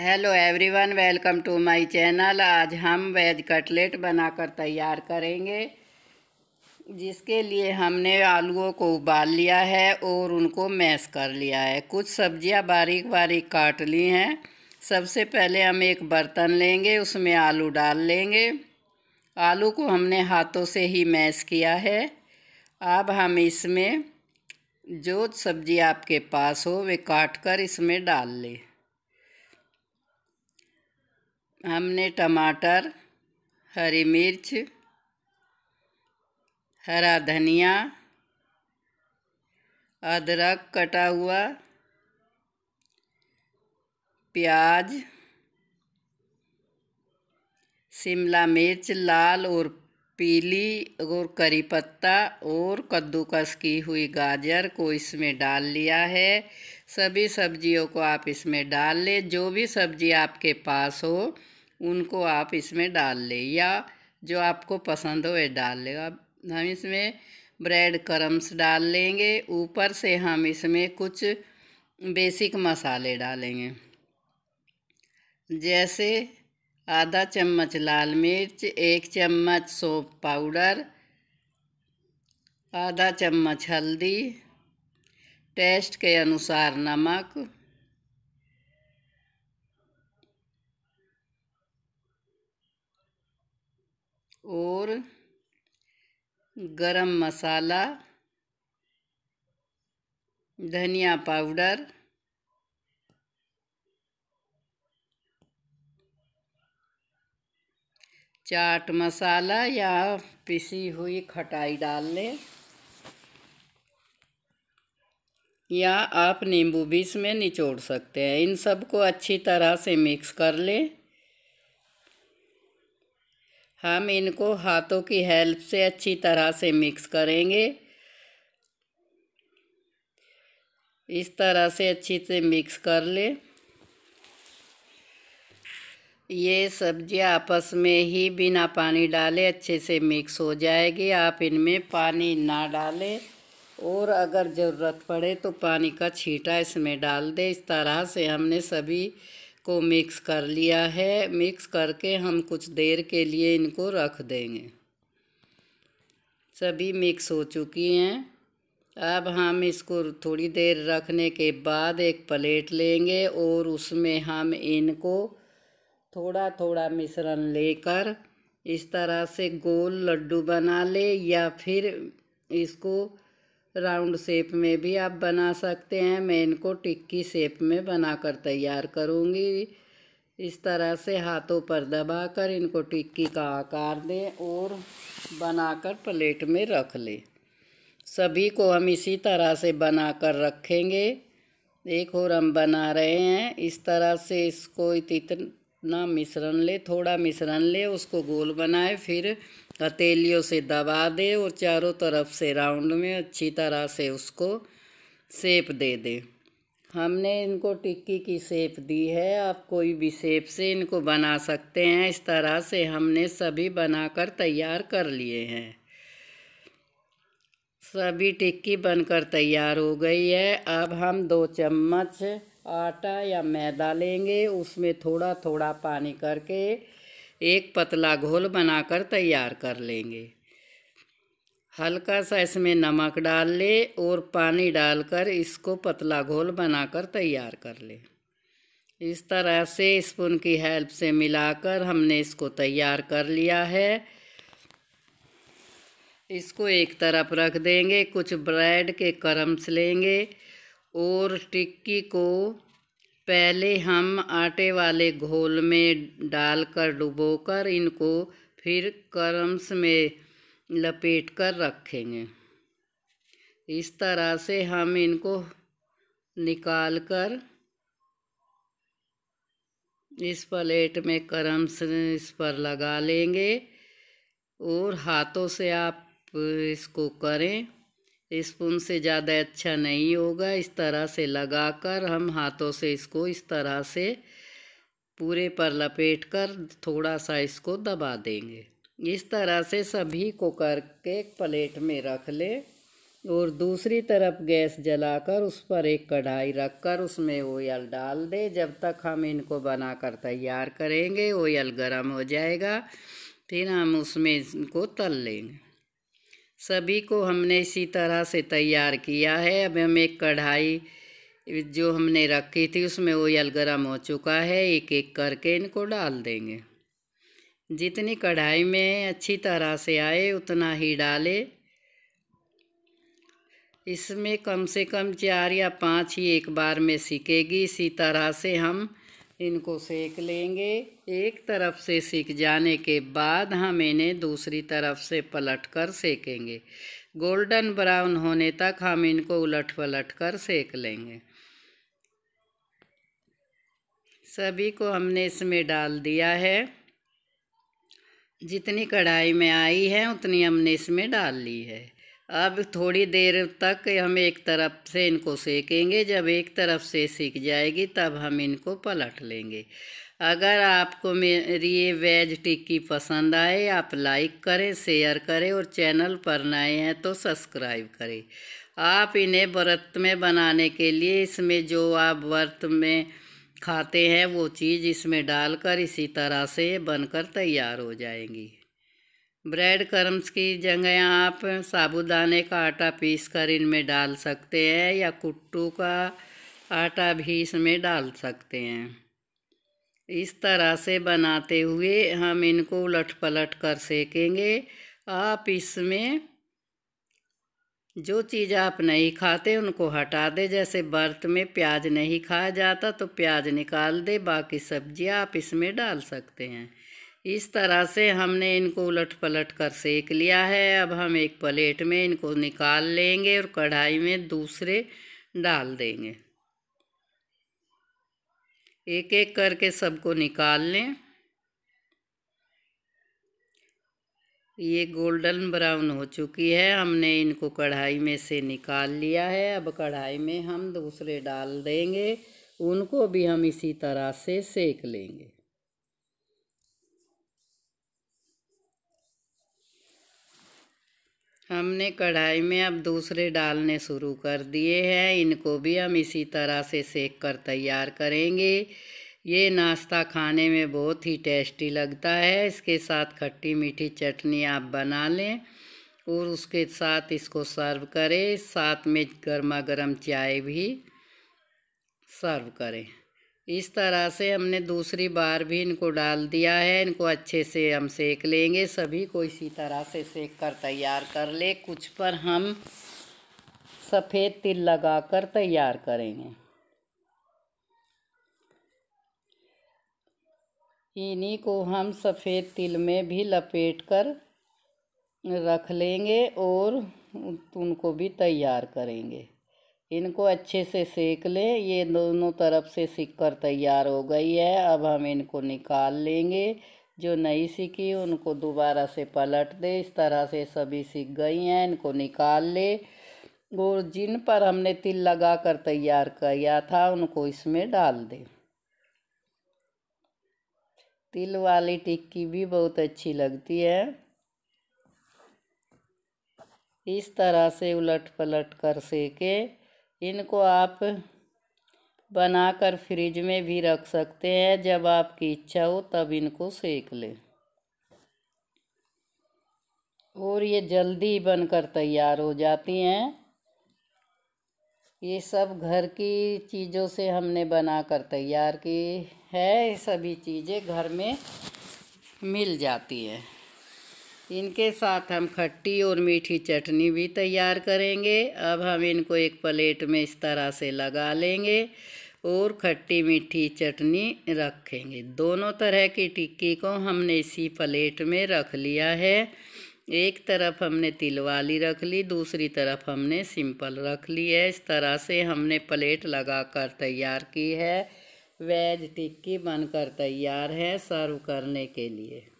hello everyone welcome to my channel आज हम veg cutlet बनाकर तैयार करेंगे जिसके लिए हमने आलूओं को उबाल लिया है और उनको मैश कर लिया है कुछ सब्जियां बारीक बारीक काट ली हैं सबसे पहले हम एक बर्तन लेंगे उसमें आलू डाल लेंगे आलू को हमने हाथों से ही मैश किया है अब हम इसमें जो सब्ज़ी आपके पास हो वे काट कर इसमें डाल लें हमने टमाटर हरी मिर्च हरा धनिया अदरक कटा हुआ प्याज शिमला मिर्च लाल और पीली और करी पत्ता और कद्दूकस की हुई गाजर को इसमें डाल लिया है सभी सब्जियों को आप इसमें डाल लें जो भी सब्जी आपके पास हो उनको आप इसमें डाल लें या जो आपको पसंद हो वह डाल ले अब हम इसमें ब्रेड क्रम्स डाल लेंगे ऊपर से हम इसमें कुछ बेसिक मसाले डालेंगे जैसे आधा चम्मच लाल मिर्च एक चम्मच सोप पाउडर आधा चम्मच हल्दी टेस्ट के अनुसार नमक और गरम मसाला धनिया पाउडर चाट मसाला या पिसी हुई खटाई डाल लें या आप नींबू भी इसमें निचोड़ सकते हैं इन सबको अच्छी तरह से मिक्स कर लें हम इनको हाथों की हेल्प से अच्छी तरह से मिक्स करेंगे इस तरह से अच्छी से मिक्स कर ले ये सब्जियां आपस में ही बिना पानी डाले अच्छे से मिक्स हो जाएगी आप इनमें पानी ना डालें और अगर ज़रूरत पड़े तो पानी का छीटा इसमें डाल दें इस तरह से हमने सभी को मिक्स कर लिया है मिक्स करके हम कुछ देर के लिए इनको रख देंगे सभी मिक्स हो चुकी हैं अब हम इसको थोड़ी देर रखने के बाद एक प्लेट लेंगे और उसमें हम इनको थोड़ा थोड़ा मिश्रण लेकर इस तरह से गोल लड्डू बना ले या फिर इसको राउंड शेप में भी आप बना सकते हैं मैं इनको टिक्की शेप में बनाकर तैयार करूँगी इस तरह से हाथों पर दबाकर इनको टिक्की का आकार दें और बनाकर प्लेट में रख लें सभी को हम इसी तरह से बनाकर रखेंगे एक और हम बना रहे हैं इस तरह से इसको अपना मिश्रण ले थोड़ा मिश्रण ले उसको गोल बनाए फिर हथेलियों से दबा दे और चारों तरफ से राउंड में अच्छी तरह से उसको सेप दे दे हमने इनको टिक्की की सेप दी है आप कोई भी सेप से इनको बना सकते हैं इस तरह से हमने सभी बनाकर तैयार कर लिए हैं सभी टिक्की बनकर तैयार हो गई है अब हम दो चम्मच आटा या मैदा लेंगे उसमें थोड़ा थोड़ा पानी करके एक पतला घोल बनाकर तैयार कर लेंगे हल्का सा इसमें नमक डाल ले और पानी डालकर इसको पतला घोल बनाकर तैयार कर ले इस तरह से स्पून की हेल्प से मिलाकर हमने इसको तैयार कर लिया है इसको एक तरफ रख देंगे कुछ ब्रेड के क्रम्स लेंगे और टिक्की को पहले हम आटे वाले घोल में डालकर डुबोकर इनको फिर क्रम्स में लपेट कर रखेंगे इस तरह से हम इनको निकाल कर इस प्लेट में क्रम्स इस पर लगा लेंगे और हाथों से आप इसको करें स्पून से ज़्यादा अच्छा नहीं होगा इस तरह से लगाकर हम हाथों से इसको इस तरह से पूरे पर लपेट कर थोड़ा सा इसको दबा देंगे इस तरह से सभी को करके एक प्लेट में रख लें और दूसरी तरफ गैस जलाकर उस पर एक कढ़ाई रख कर उसमें ओयल डाल दे जब तक हम इनको बनाकर तैयार करेंगे ओयल गर्म हो जाएगा फिर हम उसमें इनको तल लेंगे सभी को हमने इसी तरह से तैयार किया है अब हम एक कढ़ाई जो हमने रखी थी उसमें ऑयल गरम हो चुका है एक एक करके इनको डाल देंगे जितनी कढ़ाई में अच्छी तरह से आए उतना ही डाले इसमें कम से कम चार या पाँच ही एक बार में सीखेगी इसी तरह से हम इनको सेक लेंगे एक तरफ से सीख जाने के बाद हम इन्हें दूसरी तरफ से पलट कर सेकेंगे गोल्डन ब्राउन होने तक हम इनको उलट पलट कर सेक लेंगे सभी को हमने इसमें डाल दिया है जितनी कढ़ाई में आई है उतनी हमने इसमें डाल ली है अब थोड़ी देर तक हम एक तरफ से इनको सेकेंगे जब एक तरफ से सीख जाएगी तब हम इनको पलट लेंगे अगर आपको मेरी ये वेज टिक्की पसंद आए आप लाइक करें शेयर करें और चैनल पर नए हैं तो सब्सक्राइब करें आप इन्हें व्रत में बनाने के लिए इसमें जो आप व्रत में खाते हैं वो चीज़ इसमें डालकर इसी तरह से बनकर तैयार हो जाएंगी ब्रेड क्रम्स की जगह आप साबुदाने का आटा पीस कर इनमें डाल सकते हैं या कुट्टू का आटा भी इसमें डाल सकते हैं इस तरह से बनाते हुए हम इनको उलट पलट कर सेकेंगे आप इसमें जो चीज़ आप नहीं खाते उनको हटा दे जैसे बर्त में प्याज नहीं खाया जाता तो प्याज निकाल दे बाकी सब्जियां आप इसमें डाल सकते हैं इस तरह से हमने इनको उलट पलट कर सेक लिया है अब हम एक प्लेट में इनको निकाल लेंगे और कढ़ाई में दूसरे डाल देंगे एक एक करके सबको निकाल लें ये गोल्डन ब्राउन हो चुकी है हमने इनको कढ़ाई में से निकाल लिया है अब कढ़ाई में हम दूसरे डाल देंगे उनको भी हम इसी तरह से सेक लेंगे हमने कढ़ाई में अब दूसरे डालने शुरू कर दिए हैं इनको भी हम इसी तरह से सेक कर तैयार करेंगे ये नाश्ता खाने में बहुत ही टेस्टी लगता है इसके साथ खट्टी मीठी चटनी आप बना लें और उसके साथ इसको सर्व करें साथ में गर्मा गर्म चाय भी सर्व करें इस तरह से हमने दूसरी बार भी इनको डाल दिया है इनको अच्छे से हम सेक लेंगे सभी को इसी तरह से सेक कर तैयार कर ले कुछ पर हम सफ़ेद तिल लगाकर तैयार करेंगे इन्हीं को हम सफ़ेद तिल में भी लपेट कर रख लेंगे और उनको भी तैयार करेंगे इनको अच्छे से सेक लें ये दोनों तरफ से सिक कर तैयार हो गई है अब हम इनको निकाल लेंगे जो नई सीखी उनको दोबारा से पलट दे इस तरह से सभी सीख गई हैं इनको निकाल ले और जिन पर हमने तिल लगा कर तैयार किया था उनको इसमें डाल दें तिल वाली टिक्की भी बहुत अच्छी लगती है इस तरह से उलट पलट कर सेके इनको आप बनाकर फ्रिज में भी रख सकते हैं जब आपकी इच्छा हो तब इनको सेक लें और ये जल्दी बनकर तैयार हो जाती हैं ये सब घर की चीज़ों से हमने बनाकर तैयार की है सभी चीज़ें घर में मिल जाती हैं इनके साथ हम खट्टी और मीठी चटनी भी तैयार करेंगे अब हम इनको एक प्लेट में इस तरह से लगा लेंगे और खट्टी मीठी चटनी रखेंगे दोनों तरह की टिक्की को हमने इसी प्लेट में रख लिया है एक तरफ हमने तिल वाली रख ली दूसरी तरफ हमने सिंपल रख ली है इस तरह से हमने प्लेट लगाकर तैयार की है वेज टिक्की बनकर तैयार है सर्व करने के लिए